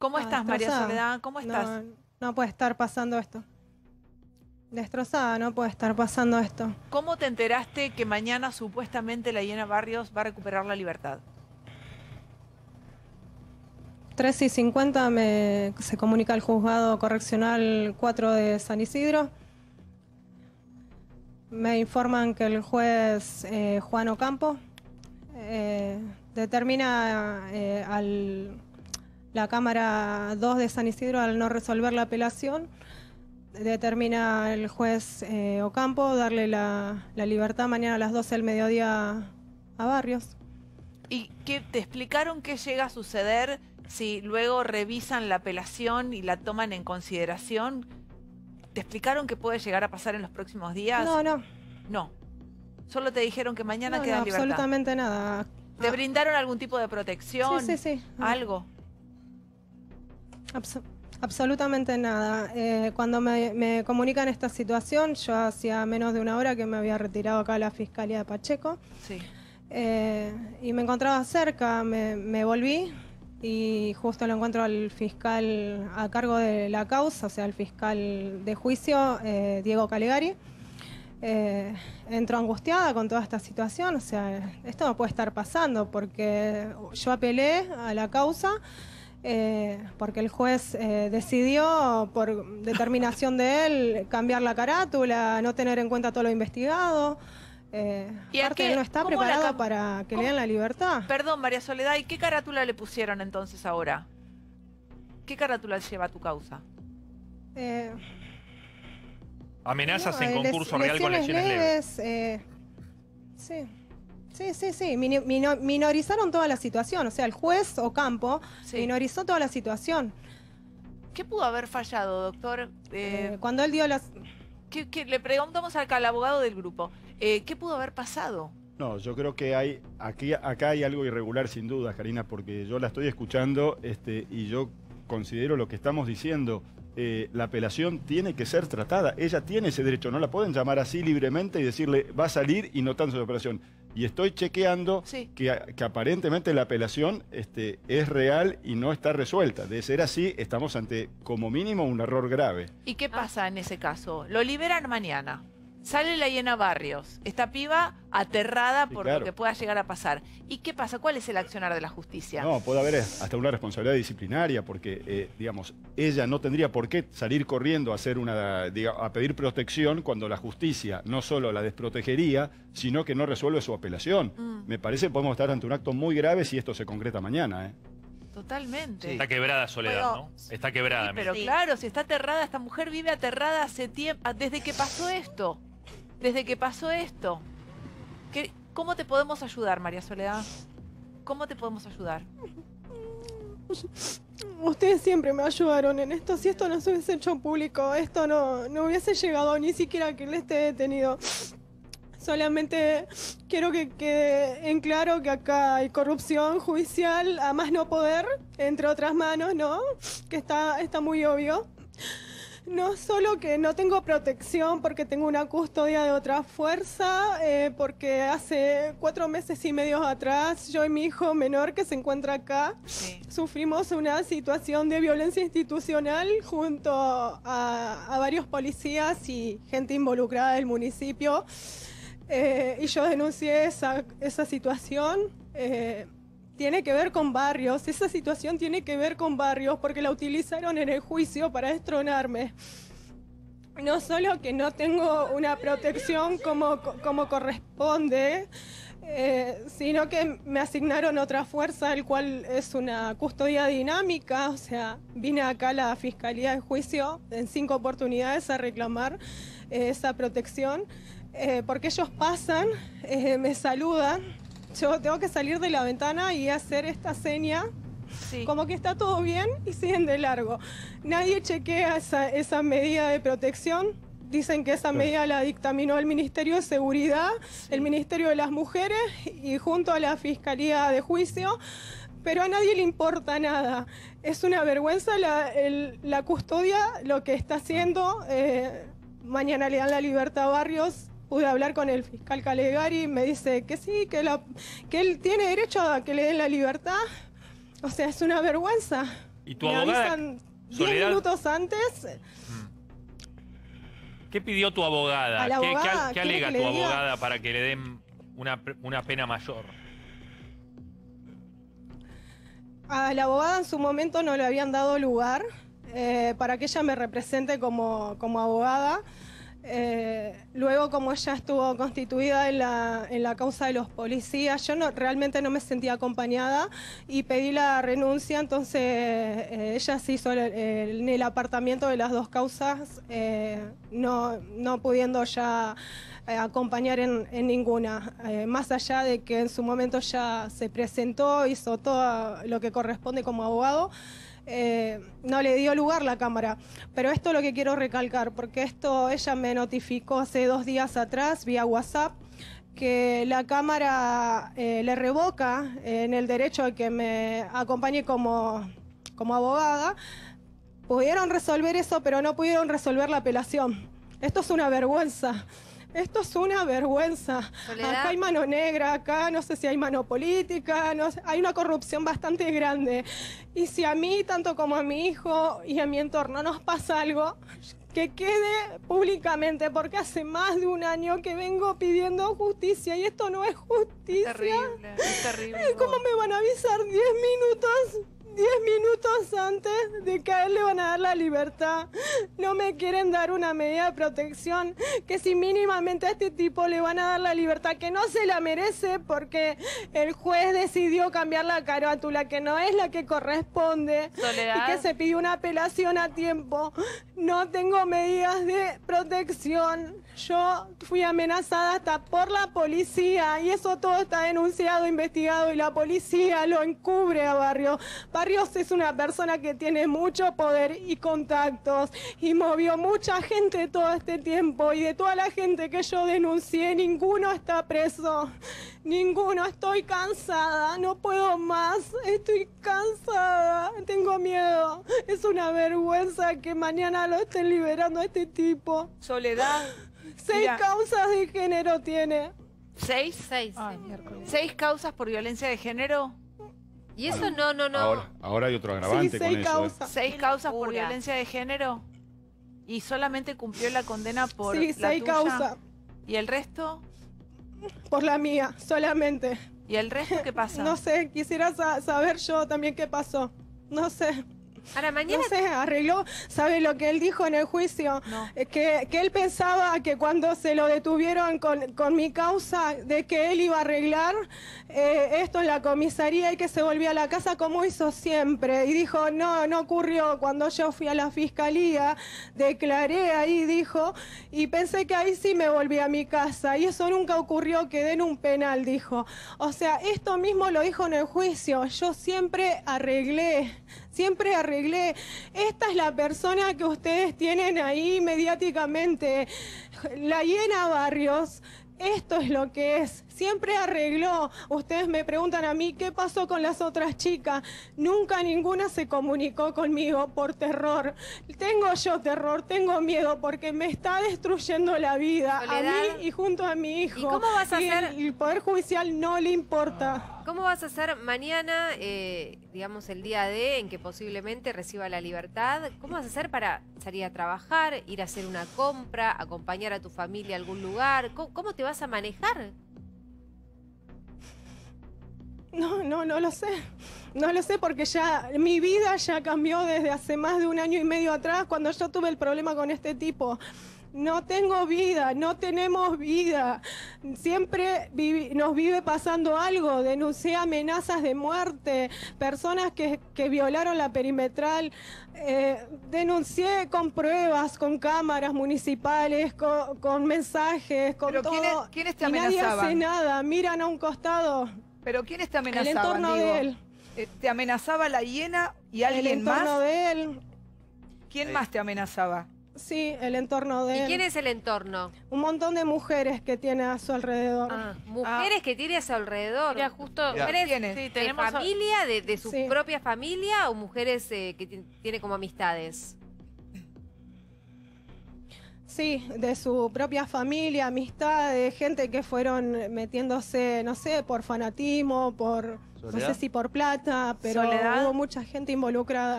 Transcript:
¿Cómo ah, estás, María Soledad? ¿Cómo estás? No, puede estar pasando esto. Destrozada, no puede estar pasando esto. ¿Cómo te enteraste que mañana supuestamente la Hiena Barrios va a recuperar la libertad? 3 y 50 me, se comunica el juzgado correccional 4 de San Isidro. Me informan que el juez eh, Juan Ocampo eh, determina eh, al la Cámara 2 de San Isidro, al no resolver la apelación, determina el juez eh, Ocampo darle la, libertad mañana a las 12 del mediodía a Barrios. ¿Y qué te explicaron qué llega a suceder si luego revisan la apelación y la toman en consideración? ¿Te explicaron qué puede llegar a pasar en los próximos días? No, no. No. Solo te dijeron que mañana queda no, libertad. Absolutamente nada. ¿Te ah. brindaron algún tipo de protección? Sí, sí, sí. ¿Algo? absolutamente nada. Eh, cuando me, comunican esta situación, yo hacía menos de una hora que me había retirado acá a la Fiscalía de Pacheco. Sí. Eh, y me encontraba cerca, me, volví y justo lo encuentro al fiscal a cargo de la causa, o sea, al fiscal de juicio, eh, Diego Calegari. entró entro angustiada con toda esta situación, o sea, esto no puede estar pasando porque yo apelé a la causa eh, porque el juez eh, decidió, por determinación de él, cambiar la carátula, no tener en cuenta todo lo investigado. Eh, ¿Y no está preparada para que le den la libertad. Perdón, María Soledad, ¿y qué carátula le pusieron entonces ahora? ¿Qué carátula lleva a tu causa? Eh, Amenazas en concurso real con lesiones leves. sí. Sí, sí, sí, minorizaron toda la situación, o sea, el juez Ocampo minorizó toda la situación. ¿Qué pudo haber fallado, doctor? Eh, eh, cuando él dio las... le preguntamos acá al abogado del grupo, eh, ¿qué pudo haber pasado? No, yo creo que hay aquí, acá hay algo irregular sin duda, Karina, porque yo la estoy escuchando este, y yo considero lo que estamos diciendo. la apelación tiene que ser tratada. Ella tiene ese derecho, no la pueden llamar así libremente y decirle va a salir y no tanto de operación» y estoy chequeando que, aparentemente la apelación este, es real y no está resuelta. De ser así, estamos ante como mínimo un error grave. ¿Y qué pasa en ese caso? Lo liberan mañana. Sale la hiena Barrios, esta piba aterrada por lo que pueda llegar a pasar. ¿Y qué pasa? ¿Cuál es el accionar de la justicia? No, puede haber hasta una responsabilidad disciplinaria, porque, eh, digamos, ella no tendría por qué salir corriendo a, hacer una, a pedir protección cuando la justicia no solo la desprotegería, sino que no resuelve su apelación. Mm. Me parece que podemos estar ante un acto muy grave si esto se concreta mañana. ¿eh? Totalmente. Está quebrada Soledad, ¿no? Está quebrada. Sí, pero claro, si está aterrada, esta mujer vive aterrada desde que pasó esto desde que pasó esto. ¿Qué, ¿Cómo te podemos ayudar, María Soledad? ¿Cómo te podemos ayudar? Ustedes siempre me ayudaron en esto. Si esto no se hubiese hecho público, esto no, hubiese llegado ni siquiera que él esté detenido. Solamente quiero que quede en claro que acá hay corrupción judicial a más no poder, entre otras manos, ¿no? Que está, está muy obvio. No solo que no tengo protección porque tengo una custodia de otra fuerza, eh, porque hace cuatro meses y medio atrás yo y mi hijo menor que se encuentra acá sufrimos una situación de violencia institucional junto a, varios policías y gente involucrada del municipio. Eh, y yo denuncié esa, esa situación. Eh, tiene que ver con barrios, esa situación tiene que ver con barrios porque la utilizaron en el juicio para destronarme. No solo que no tengo una protección como, como corresponde, eh, sino que me asignaron otra fuerza, el cual es una custodia dinámica, o sea, vine acá a la Fiscalía de Juicio en cinco oportunidades a reclamar eh, esa protección, eh, porque ellos pasan, me saludan, yo tengo que salir de la ventana y hacer esta seña. Como que está todo bien y siguen de largo. Nadie chequea esa, medida de protección. Dicen que esa medida la dictaminó el Ministerio de Seguridad, el Ministerio de las Mujeres y junto a la Fiscalía de Juicio pero a nadie le importa nada. Es una vergüenza la, custodia, lo que está haciendo. Eh, mañana le dan la libertad a Barrios, pude hablar con el fiscal Calegari, y me dice que sí, que, él tiene derecho a que le den la libertad. O sea, es una vergüenza. ¿Y tu me abogada? avisan 10 minutos antes. ¿Qué pidió tu abogada? ¿Qué, alega tu abogada para que le den una, una pena mayor? A la abogada en su momento no le habían dado lugar eh, para que ella me represente como, como abogada. Eh, luego, como ella estuvo constituida en la, causa de los policías, yo no, realmente no me sentía acompañada y pedí la renuncia, entonces eh, ella se hizo en el apartamento de las dos causas, eh, no, pudiendo ya acompañar en ninguna, más allá de que en su momento ya se presentó, hizo todo lo que corresponde como abogado. Eh, no le dio lugar la Cámara. Pero esto es lo que quiero recalcar, porque esto ella me notificó hace dos días atrás vía WhatsApp que la Cámara eh, le revoca eh, en el derecho a que me acompañe como, como abogada. Pudieron resolver eso, pero no pudieron resolver la apelación. Esto es una vergüenza. Esto es una vergüenza. Acá hay mano negra, acá no sé si hay mano política, hay una corrupción bastante grande. Y si a mí, tanto como a mi hijo y a mi entorno nos pasa algo, que quede públicamente, porque hace más de un año que vengo pidiendo justicia y esto no es justicia. terrible, es terrible. ¿Cómo me van a avisar 10 minutos? diez minutos antes de que a él le van a dar la libertad. No me quieren dar una medida de protección, que si mínimamente a este tipo le van a dar la libertad, que no se la merece porque el juez decidió cambiar la carátula, que no es la que corresponde, y que se pide una apelación a tiempo. No tengo medidas de protección. Yo fui amenazada hasta por la policía y eso todo está denunciado, investigado y la policía lo encubre a Barrios. Barrios es una persona que tiene mucho poder y contactos y movió mucha gente todo este tiempo y de toda la gente que yo denuncié, ninguno está preso. Ninguno, estoy cansada, no puedo más, estoy cansada, tengo miedo. Es una vergüenza que mañana lo estén liberando a este tipo. Soledad, Seis causas de género tiene. ¿Seis? Seis. Ah, ¿Seis causas por violencia de género? Y eso no, no, no. Ahora, hay otro agravante seis ¿eh? causas. por violencia de género? Y solamente cumplió la condena por sí, seis causas. ¿Y el resto? Por la mía, solamente. ¿Y el resto qué pasa? No sé, quisiera saber yo también qué pasó. No sé mañana... No arregló, ¿sabe lo que él dijo en el juicio? es Que, él pensaba que cuando se lo detuvieron con, mi causa, de que él iba a arreglar eh, esto en la comisaría y que se volvía a la casa como hizo siempre. Y dijo, no, no ocurrió. Cuando yo fui a la fiscalía, declaré ahí, dijo, y pensé que ahí sí me volví a mi casa. Y eso nunca ocurrió, quedé en un penal, dijo. O sea, esto mismo lo dijo en el juicio. Yo siempre arreglé siempre arreglé. Esta es la persona que ustedes tienen ahí mediáticamente. La llena Barrios, esto es lo que es siempre arregló. Ustedes me preguntan a mí qué pasó con las otras chicas. Nunca ninguna se comunicó conmigo por terror. Tengo yo terror, tengo miedo porque me está destruyendo la vida a mí y junto a mi hijo. ¿Y cómo a El, Poder Judicial no le importa. ¿Cómo vas a hacer mañana, eh, digamos el día de, en que posiblemente reciba la libertad? ¿Cómo vas a hacer para salir a trabajar, ir a hacer una compra, acompañar a tu familia a algún lugar? cómo te vas a manejar? No, no, no lo sé. No lo sé porque ya mi vida ya cambió desde hace más de un año y medio atrás cuando yo tuve el problema con este tipo. No tengo vida, no tenemos vida. Siempre nos vive pasando algo. Denuncié amenazas de muerte, personas que, violaron la perimetral. Eh, denuncié con pruebas, con cámaras municipales, con, mensajes, con todo. ¿quiénes, te nadie hace nada. Miran a un costado. ¿Pero quién está amenazado? El entorno de él. Eh, ¿Te amenazaba la hiena y alguien más? El entorno de él. ¿Quién más te amenazaba? Sí, el entorno de ¿Y quién es el entorno? Un montón de mujeres que tiene a su alrededor. Ah, mujeres ah. que tiene a su alrededor. Ya justo... ¿Mujeres de familia, de, su propia familia o mujeres eh, que tiene como amistades? Sí, de su propia familia, amistades, gente que fueron metiéndose, no sé, por fanatismo, por, no sé si por plata, pero hubo mucha gente involucrada.